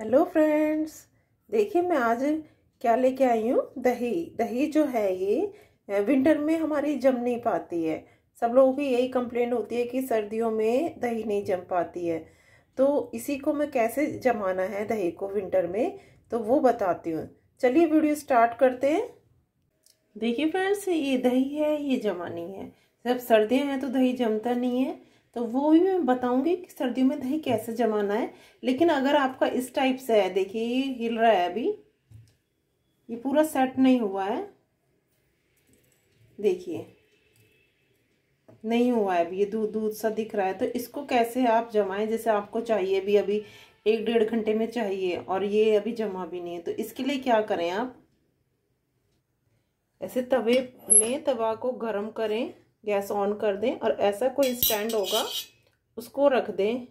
hello friends देखिए मैं आज क्या लेके आई हूँ दही दही जो है ये विंटर में हमारी जम नहीं पाती है सब लोगों की यही कंप्लेंट होती है कि सर्दियों में दही नहीं जम पाती है तो इसी को मैं कैसे जमाना है दही को विंटर में तो वो बताती हूँ चलिए वीडियो स्टार्ट करते हैं देखिए फ्रेंड्स ये दही है ये जमानी है जब सर्दियाँ हैं तो दही जमता नहीं है तो वो भी मैं बताऊंगी कि सर्दियों में दही कैसे जमाना है लेकिन अगर आपका इस टाइप से है देखिए ये हिल रहा है अभी ये पूरा सेट नहीं हुआ है देखिए नहीं हुआ है अभी ये दूध दूध सा दिख रहा है तो इसको कैसे आप जमाएं जैसे आपको चाहिए भी अभी एक डेढ़ घंटे में चाहिए और ये अभी जमा भी नहीं है तो इसके लिए क्या करें आप ऐसे तवे लें तवा को गर्म करें गैस ऑन कर दें और ऐसा कोई स्टैंड होगा उसको रख दें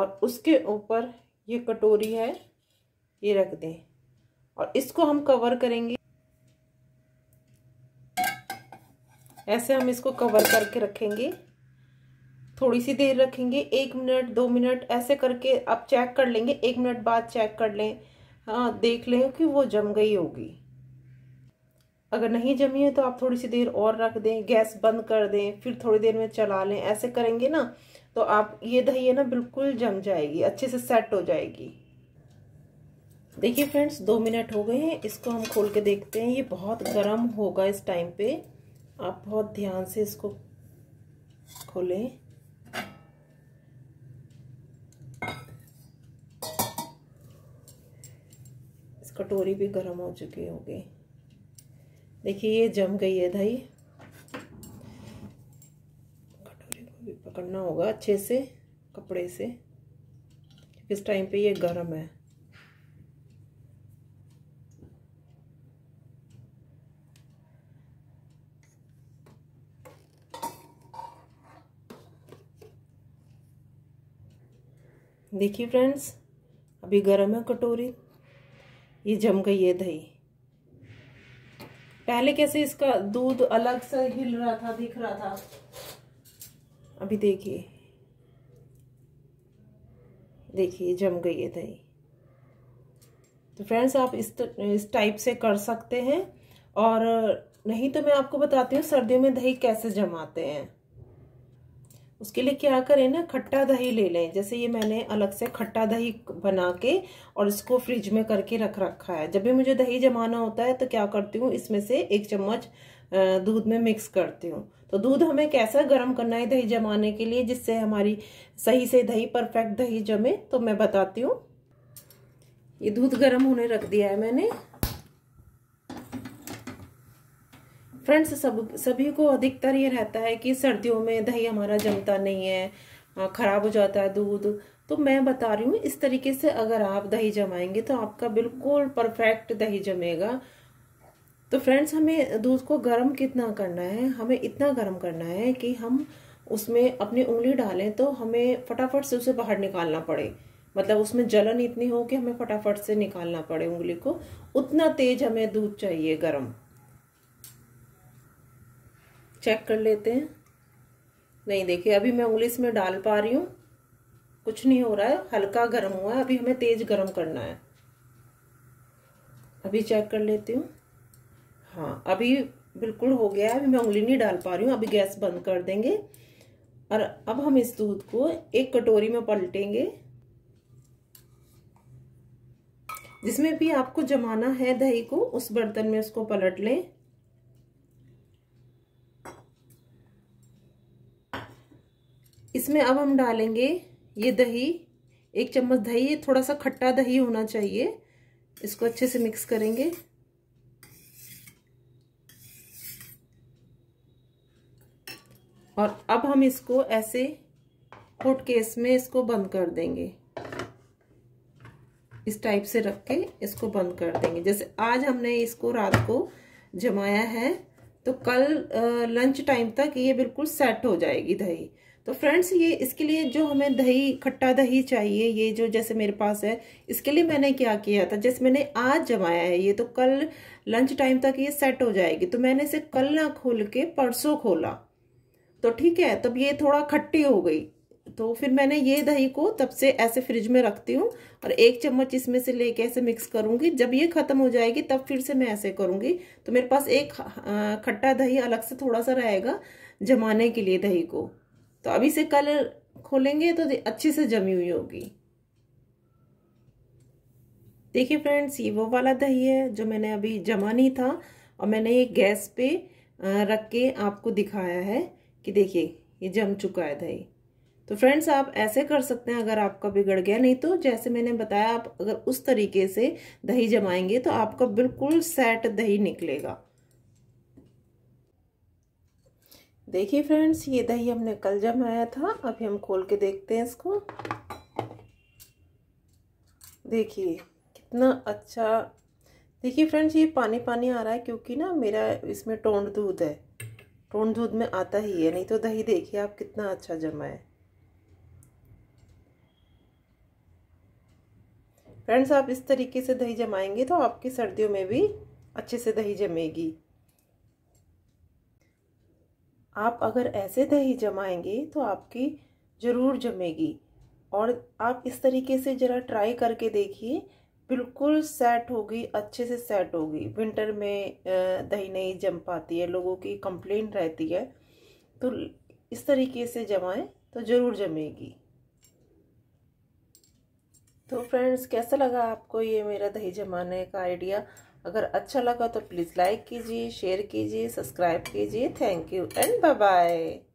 और उसके ऊपर ये कटोरी है ये रख दें और इसको हम कवर करेंगे ऐसे हम इसको कवर करके रखेंगे थोड़ी सी देर रखेंगे एक मिनट दो मिनट ऐसे करके आप चेक कर लेंगे एक मिनट बाद चेक कर लें हाँ देख लें कि वो जम गई होगी अगर नहीं जमी है तो आप थोड़ी सी देर और रख दें गैस बंद कर दें फिर थोड़ी देर में चला लें ऐसे करेंगे ना तो आप ये दही है ना बिल्कुल जम जाएगी अच्छे से सेट हो जाएगी देखिए फ्रेंड्स दो मिनट हो गए हैं इसको हम खोल के देखते हैं ये बहुत गर्म होगा इस टाइम पे आप बहुत ध्यान से इसको खोलें इस कटोरी भी गर्म हो चुकी होगी देखिए ये जम गई है दही कटोरी को भी पकड़ना होगा अच्छे से कपड़े से इस टाइम पे ये गर्म है देखिए फ्रेंड्स अभी गर्म है कटोरी ये जम गई है दही पहले कैसे इसका दूध अलग से हिल रहा था दिख रहा था अभी देखिए देखिए जम गई है दही तो फ्रेंड्स आप इस इस टाइप से कर सकते हैं और नहीं तो मैं आपको बताती हूँ सर्दियों में दही कैसे जमाते हैं उसके लिए क्या करें ना खट्टा दही ले लें जैसे ये मैंने अलग से खट्टा दही बना के और इसको फ्रिज में करके रख रखा है जब भी मुझे दही जमाना होता है तो क्या करती हूँ इसमें से एक चम्मच दूध में मिक्स करती हूँ तो दूध हमें कैसा गर्म करना है दही जमाने के लिए जिससे हमारी सही से दही परफेक्ट दही जमे तो मैं बताती हूँ ये दूध गर्म होने रख दिया है मैंने फ्रेंड्स सब सभी को अधिकतर ये रहता है कि सर्दियों में दही हमारा जमता नहीं है ख़राब हो जाता है दूध तो मैं बता रही हूँ इस तरीके से अगर आप दही जमाएंगे तो आपका बिल्कुल परफेक्ट दही जमेगा तो फ्रेंड्स हमें दूध को गर्म कितना करना है हमें इतना गर्म करना है कि हम उसमें अपनी उंगली डालें तो हमें फटाफट से उसे बाहर निकालना पड़े मतलब उसमें जलन इतनी हो कि हमें फटाफट से निकालना पड़े उंगली को उतना तेज हमें दूध चाहिए गर्म चेक कर लेते हैं नहीं देखिए अभी मैं उंगली इसमें डाल पा रही हूँ कुछ नहीं हो रहा है हल्का गर्म हुआ है अभी हमें तेज़ गर्म करना है अभी चेक कर लेती हूँ हाँ अभी बिल्कुल हो गया है अभी मैं उंगली नहीं डाल पा रही हूँ अभी गैस बंद कर देंगे और अब हम इस दूध को एक कटोरी में पलटेंगे जिसमें भी आपको जमाना है दही को उस बर्तन में उसको पलट लें इसमें अब हम डालेंगे ये दही एक चम्मच दही ये थोड़ा सा खट्टा दही होना चाहिए इसको अच्छे से मिक्स करेंगे और अब हम इसको ऐसे होट केस में इसको बंद कर देंगे इस टाइप से रख के इसको बंद कर देंगे जैसे आज हमने इसको रात को जमाया है तो कल लंच टाइम तक ये बिल्कुल सेट हो जाएगी दही तो फ्रेंड्स ये इसके लिए जो हमें दही खट्टा दही चाहिए ये जो जैसे मेरे पास है इसके लिए मैंने क्या किया था जैसे मैंने आज जमाया है ये तो कल लंच टाइम तक ये सेट हो जाएगी तो मैंने इसे कल ना खोल के परसों खोला तो ठीक है तब ये थोड़ा खट्टी हो गई तो फिर मैंने ये दही को तब से ऐसे फ्रिज में रखती हूँ और एक चम्मच इसमें से लेके ऐसे मिक्स करूँगी जब ये ख़त्म हो जाएगी तब फिर से मैं ऐसे करूँगी तो मेरे पास एक खट्टा दही अलग से थोड़ा सा रहेगा जमाने के लिए दही को तो अभी से कलर खोलेंगे तो अच्छे से जमी हुई होगी देखिए फ्रेंड्स ये वो वाला दही है जो मैंने अभी जमा नहीं था और मैंने ये गैस पे रख के आपको दिखाया है कि देखिए ये जम चुका है दही तो फ्रेंड्स आप ऐसे कर सकते हैं अगर आपका बिगड़ गया नहीं तो जैसे मैंने बताया आप अगर उस तरीके से दही जमाएंगे तो आपका बिल्कुल सेट दही निकलेगा देखिए फ्रेंड्स ये दही हमने कल जमाया था अभी हम खोल के देखते हैं इसको देखिए कितना अच्छा देखिए फ्रेंड्स ये पानी पानी आ रहा है क्योंकि ना मेरा इसमें टोंड दूध है टोंड दूध में आता ही है नहीं तो दही देखिए आप कितना अच्छा जमा है फ्रेंड्स आप इस तरीके से दही जमाएंगे तो आपकी सर्दियों में भी अच्छे से दही जमेगी आप अगर ऐसे दही जमाएंगे तो आपकी ज़रूर जमेगी और आप इस तरीके से ज़रा ट्राई करके देखिए बिल्कुल सेट होगी अच्छे से सेट होगी विंटर में दही नहीं जम पाती है लोगों की कंप्लेन रहती है तो इस तरीके से जमाएं तो ज़रूर जमेगी तो फ्रेंड्स कैसा लगा आपको ये मेरा दही जमाने का आइडिया अगर अच्छा लगा तो प्लीज़ लाइक कीजिए शेयर कीजिए सब्सक्राइब कीजिए thank you and bye bye